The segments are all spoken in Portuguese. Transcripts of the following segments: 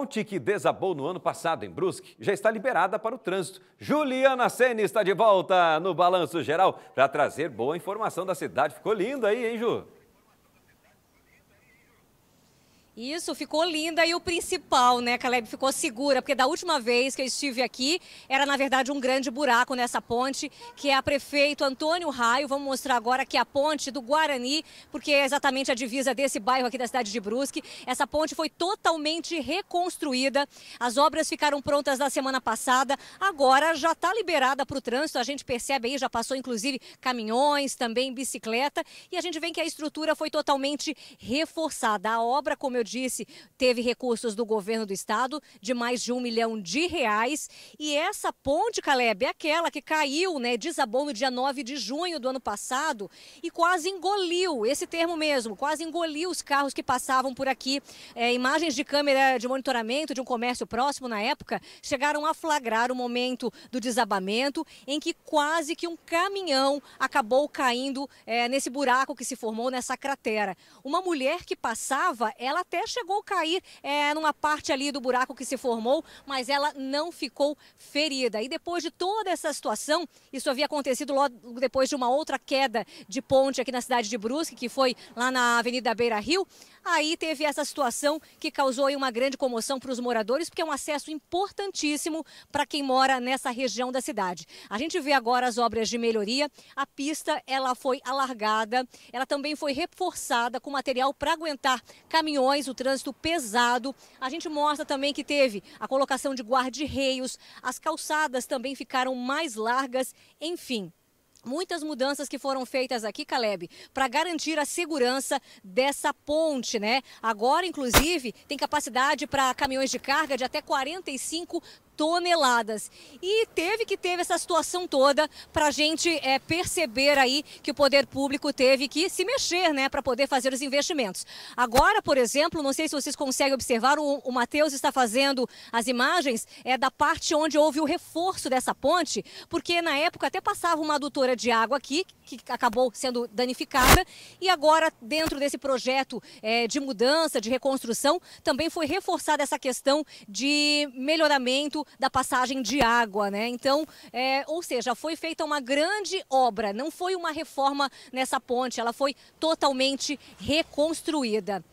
ponte que desabou no ano passado em Brusque já está liberada para o trânsito. Juliana Senna está de volta no Balanço Geral para trazer boa informação da cidade. Ficou lindo aí, hein, Ju? Isso, ficou linda e o principal, né, Caleb, ficou segura, porque da última vez que eu estive aqui, era na verdade um grande buraco nessa ponte, que é a prefeito Antônio Raio, vamos mostrar agora que é a ponte do Guarani, porque é exatamente a divisa desse bairro aqui da cidade de Brusque. Essa ponte foi totalmente reconstruída, as obras ficaram prontas na semana passada, agora já está liberada para o trânsito, a gente percebe aí, já passou inclusive caminhões, também bicicleta, e a gente vê que a estrutura foi totalmente reforçada. A obra, como eu disse, teve recursos do governo do estado de mais de um milhão de reais. E essa ponte, Caleb, é aquela que caiu, né, desabou no dia 9 de junho do ano passado e quase engoliu, esse termo mesmo, quase engoliu os carros que passavam por aqui. É, imagens de câmera de monitoramento de um comércio próximo na época chegaram a flagrar o momento do desabamento em que quase que um caminhão acabou caindo é, nesse buraco que se formou nessa cratera. Uma mulher que passava, ela até chegou a cair é, numa parte ali do buraco que se formou, mas ela não ficou ferida. E depois de toda essa situação, isso havia acontecido logo depois de uma outra queda de ponte aqui na cidade de Brusque, que foi lá na Avenida Beira Rio. Aí teve essa situação que causou uma grande comoção para os moradores, porque é um acesso importantíssimo para quem mora nessa região da cidade. A gente vê agora as obras de melhoria. A pista ela foi alargada, ela também foi reforçada com material para aguentar caminhões o trânsito pesado. A gente mostra também que teve a colocação de guarda-reios, as calçadas também ficaram mais largas, enfim. Muitas mudanças que foram feitas aqui, Caleb, para garantir a segurança dessa ponte, né? Agora, inclusive, tem capacidade para caminhões de carga de até 45 toneladas. E teve que teve essa situação toda para a gente é, perceber aí que o poder público teve que se mexer, né, para poder fazer os investimentos. Agora, por exemplo, não sei se vocês conseguem observar, o, o Matheus está fazendo as imagens é da parte onde houve o reforço dessa ponte, porque na época até passava uma adutora de água aqui, que acabou sendo danificada, e agora dentro desse projeto é, de mudança, de reconstrução, também foi reforçada essa questão de melhoramento da passagem de água, né? Então, é, ou seja, foi feita uma grande obra, não foi uma reforma nessa ponte, ela foi totalmente reconstruída.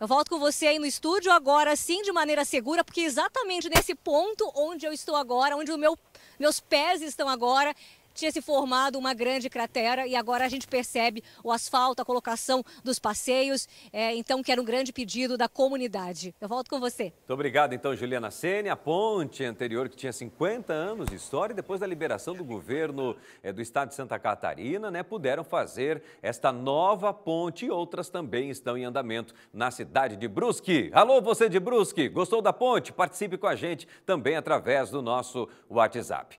Eu volto com você aí no estúdio agora, sim, de maneira segura, porque é exatamente nesse ponto onde eu estou agora, onde o meu, meus pés estão agora, tinha se formado uma grande cratera e agora a gente percebe o asfalto, a colocação dos passeios, é, então que era um grande pedido da comunidade. Eu volto com você. Muito obrigado então, Juliana Sene. A ponte anterior que tinha 50 anos de história depois da liberação do governo é, do estado de Santa Catarina, né, puderam fazer esta nova ponte e outras também estão em andamento na cidade de Brusque. Alô, você de Brusque, gostou da ponte? Participe com a gente também através do nosso WhatsApp.